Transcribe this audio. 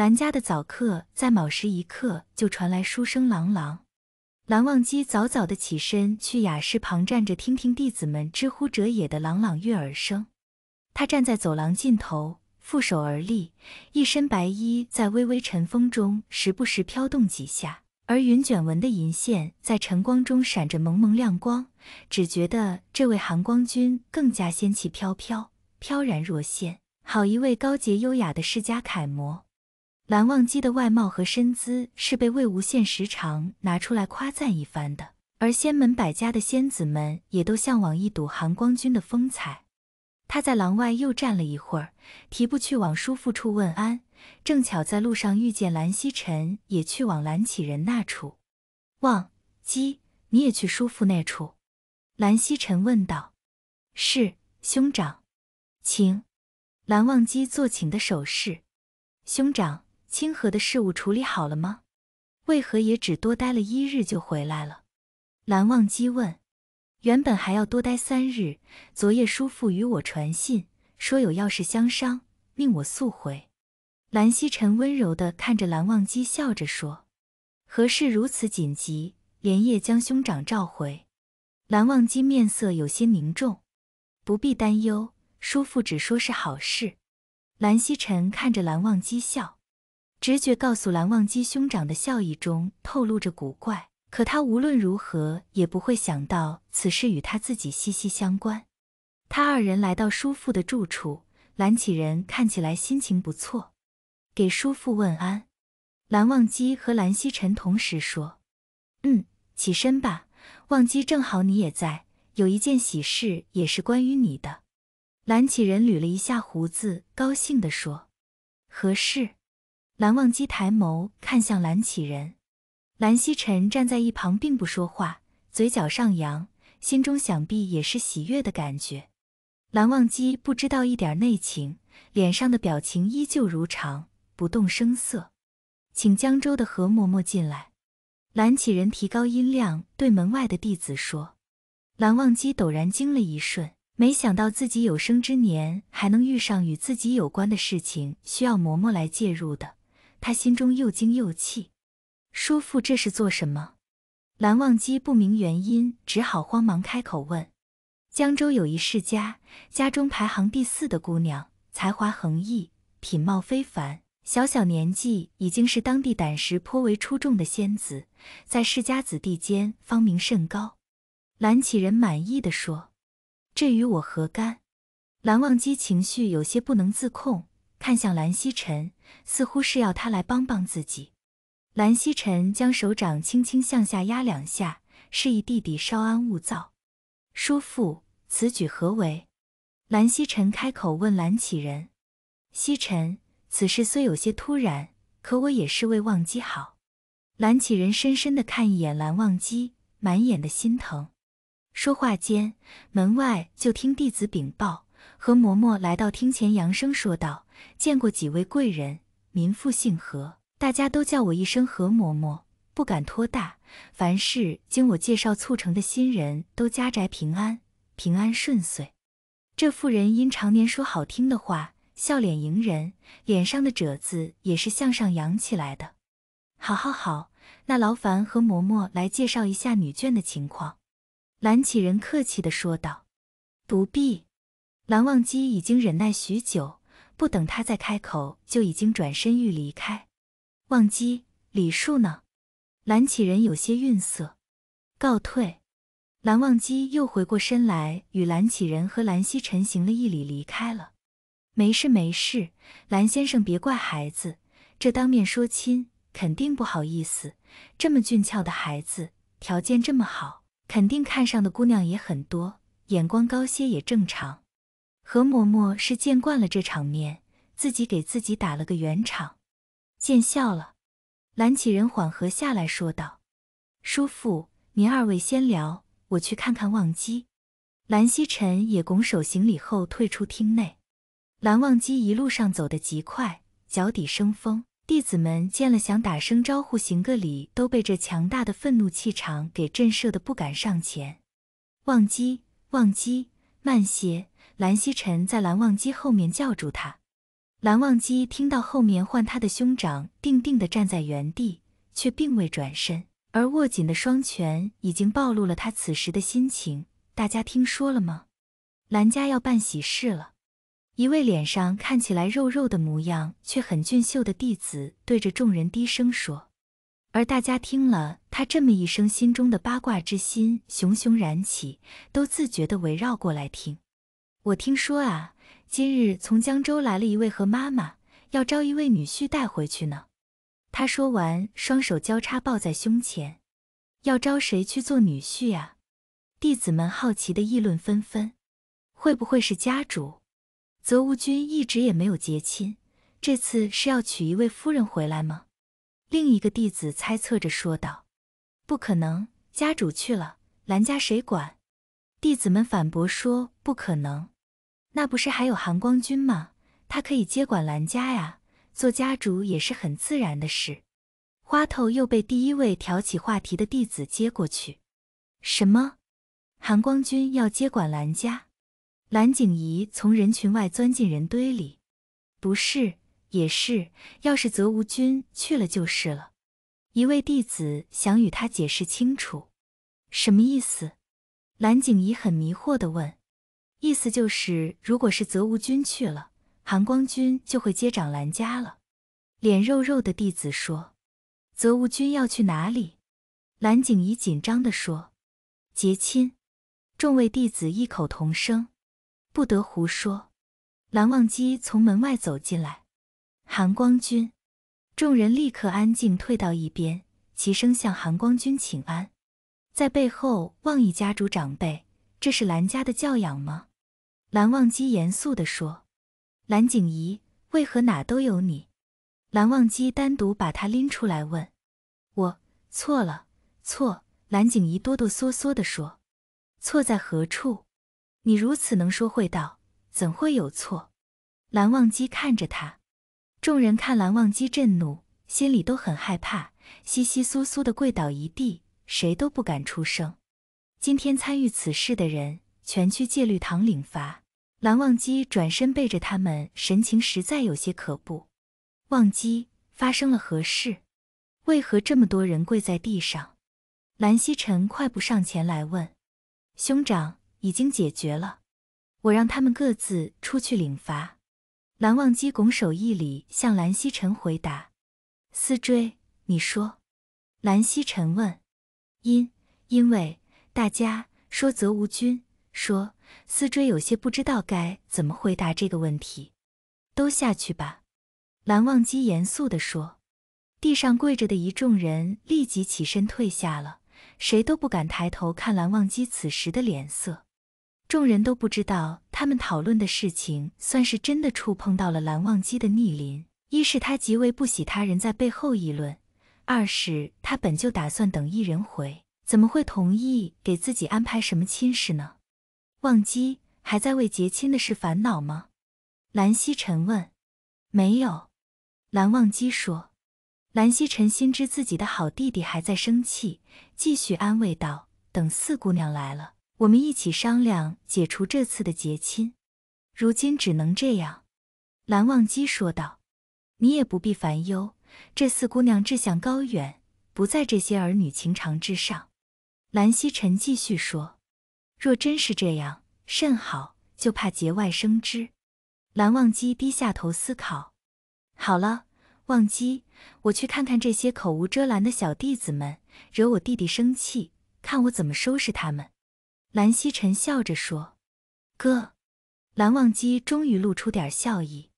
兰家的早课在卯时一刻就传来书声琅琅，蓝忘机早早的起身去雅室旁站着，听听弟子们“知呼者也”的朗朗悦耳声。他站在走廊尽头，负手而立，一身白衣在微微晨风中时不时飘动几下，而云卷纹的银线在晨光中闪着蒙蒙亮光，只觉得这位寒光君更加仙气飘飘，飘然若仙，好一位高洁优雅的世家楷模。蓝忘机的外貌和身姿是被魏无羡时常拿出来夸赞一番的，而仙门百家的仙子们也都向往一睹寒光君的风采。他在廊外又站了一会儿，提步去往叔父处问安，正巧在路上遇见蓝曦臣，也去往蓝启仁那处。忘机，你也去叔父那处？蓝曦臣问道。是，兄长，请。蓝忘机做请的手势。兄长。清河的事务处理好了吗？为何也只多待了一日就回来了？蓝忘机问。原本还要多待三日，昨夜叔父与我传信，说有要事相商，命我速回。蓝曦臣温柔地看着蓝忘机，笑着说：“何事如此紧急，连夜将兄长召回？”蓝忘机面色有些凝重。不必担忧，叔父只说是好事。蓝曦臣看着蓝忘机笑。直觉告诉蓝忘机，兄长的笑意中透露着古怪。可他无论如何也不会想到此事与他自己息息相关。他二人来到叔父的住处，蓝启仁看起来心情不错，给叔父问安。蓝忘机和蓝曦臣同时说：“嗯，起身吧，忘机，正好你也在，有一件喜事也是关于你的。”蓝启仁捋了一下胡子，高兴地说：“何事？”蓝忘机抬眸看向蓝启人，蓝曦臣站在一旁并不说话，嘴角上扬，心中想必也是喜悦的感觉。蓝忘机不知道一点内情，脸上的表情依旧如常，不动声色。请江州的何嬷嬷进来。蓝启人提高音量对门外的弟子说。蓝忘机陡然惊了一瞬，没想到自己有生之年还能遇上与自己有关的事情，需要嬷嬷来介入的。他心中又惊又气，叔父这是做什么？蓝忘机不明原因，只好慌忙开口问：“江州有一世家，家中排行第四的姑娘，才华横溢，品貌非凡，小小年纪已经是当地胆识颇为出众的仙子，在世家子弟间芳名甚高。”蓝启仁满意的说：“这与我何干？”蓝忘机情绪有些不能自控。看向蓝希臣，似乎是要他来帮帮自己。蓝希臣将手掌轻轻向下压两下，示意弟弟稍安勿躁。叔父此举何为？蓝希臣开口问蓝启仁。希臣，此事虽有些突然，可我也是为忘机好。蓝启仁深深的看一眼蓝忘机，满眼的心疼。说话间，门外就听弟子禀报。何嬷嬷来到厅前，扬声说道：“见过几位贵人，民妇姓何，大家都叫我一声何嬷嬷，不敢托大。凡事经我介绍促成的新人都家宅平安，平安顺遂。”这妇人因常年说好听的话，笑脸迎人，脸上的褶子也是向上扬起来的。好，好，好，那劳烦何嬷嬷来介绍一下女眷的情况。”蓝启仁客气地说道：“不必。”蓝忘机已经忍耐许久，不等他再开口，就已经转身欲离开。忘机，李树呢？蓝启人有些愠色。告退。蓝忘机又回过身来，与蓝启人和蓝曦臣行了一礼，离开了。没事没事，蓝先生别怪孩子，这当面说亲肯定不好意思。这么俊俏的孩子，条件这么好，肯定看上的姑娘也很多，眼光高些也正常。何嬷嬷是见惯了这场面，自己给自己打了个圆场，见笑了。蓝启仁缓和下来说道：“叔父，您二位先聊，我去看看忘机。”蓝曦臣也拱手行礼后退出厅内。蓝忘机一路上走得极快，脚底生风。弟子们见了想打声招呼、行个礼，都被这强大的愤怒气场给震慑的不敢上前。忘机，忘机，慢些。蓝曦臣在蓝忘机后面叫住他，蓝忘机听到后面唤他的兄长，定定地站在原地，却并未转身，而握紧的双拳已经暴露了他此时的心情。大家听说了吗？蓝家要办喜事了。一位脸上看起来肉肉的模样，却很俊秀的弟子对着众人低声说，而大家听了他这么一声，心中的八卦之心熊熊燃起，都自觉地围绕过来听。我听说啊，今日从江州来了一位和妈妈要招一位女婿带回去呢。他说完，双手交叉抱在胸前，要招谁去做女婿啊？弟子们好奇的议论纷纷。会不会是家主？泽无君一直也没有结亲，这次是要娶一位夫人回来吗？另一个弟子猜测着说道。不可能，家主去了，兰家谁管？弟子们反驳说：“不可能，那不是还有韩光君吗？他可以接管兰家呀，做家主也是很自然的事。”花头又被第一位挑起话题的弟子接过去。“什么？韩光君要接管兰家？”蓝景仪从人群外钻进人堆里，“不是，也是，要是泽无君去了就是了。”一位弟子想与他解释清楚，“什么意思？”蓝景仪很迷惑的问：“意思就是，如果是泽无君去了，韩光君就会接掌蓝家了。”脸肉肉的弟子说：“泽无君要去哪里？”蓝景仪紧张的说：“结亲。”众位弟子异口同声：“不得胡说！”蓝忘机从门外走进来：“韩光君！”众人立刻安静，退到一边，齐声向韩光君请安。在背后妄议家主长辈，这是兰家的教养吗？蓝忘机严肃地说：“蓝景仪，为何哪都有你？”蓝忘机单独把他拎出来问：“我错了，错。”蓝景仪哆哆嗦嗦地说：“错在何处？你如此能说会道，怎会有错？”蓝忘机看着他，众人看蓝忘机震怒，心里都很害怕，稀稀疏疏的跪倒一地。谁都不敢出声。今天参与此事的人，全去戒律堂领罚。蓝忘机转身背着他们，神情实在有些可怖。忘机，发生了何事？为何这么多人跪在地上？蓝曦臣快步上前来问：“兄长，已经解决了，我让他们各自出去领罚。”蓝忘机拱手一礼，向蓝曦臣回答：“思追，你说。”蓝曦臣问。因因为大家说则无君，说思追有些不知道该怎么回答这个问题。都下去吧，蓝忘机严肃地说。地上跪着的一众人立即起身退下了，谁都不敢抬头看蓝忘机此时的脸色。众人都不知道他们讨论的事情算是真的触碰到了蓝忘机的逆鳞，一是他极为不喜他人在背后议论。二是他本就打算等一人回，怎么会同意给自己安排什么亲事呢？忘机还在为结亲的事烦恼吗？蓝曦臣问。没有，蓝忘机说。蓝曦臣心知自己的好弟弟还在生气，继续安慰道：“等四姑娘来了，我们一起商量解除这次的结亲。如今只能这样。”蓝忘机说道：“你也不必烦忧。”这四姑娘志向高远，不在这些儿女情长之上。蓝曦臣继续说：“若真是这样，甚好，就怕节外生枝。”蓝忘机低下头思考。好了，忘机，我去看看这些口无遮拦的小弟子们，惹我弟弟生气，看我怎么收拾他们。”蓝曦臣笑着说：“哥。”蓝忘机终于露出点笑意。